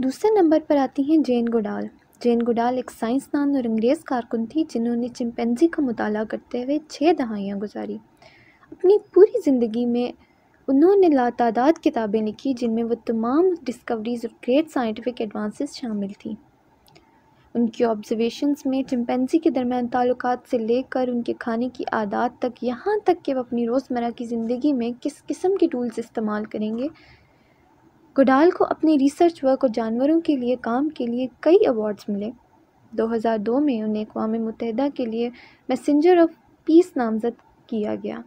दूसरे नंबर पर आती हैं जेन गुडाल जेन गुडाल एक साइंसदान और अंग्रेज़ कारकुन थी जिन्होंने चिमपेंजी का मुताला करते हुए छः दहाइयाँ गुजारी अपनी पूरी ज़िंदगी में उन्होंने लातादाद किताबें लिखी जिनमें वो तमाम डिस्कवरीज और ग्रेट साइंटिफिक एडवांसेस शामिल थी उनकी ऑब्जर्वेशंस में चिमपेंजी के दरमियान ताल्लुक से लेकर उनके खाने की आदत तक यहाँ तक कि वह अपनी रोज़मर्रा की ज़िंदगी में किस किस्म के टूल्स इस्तेमाल करेंगे गुडाल को अपने रिसर्च वर्क और जानवरों के लिए काम के लिए कई अवार्ड्स मिले 2002 में उन्हें अकवा मुतहदा के लिए मैसेंजर ऑफ पीस नामजद किया गया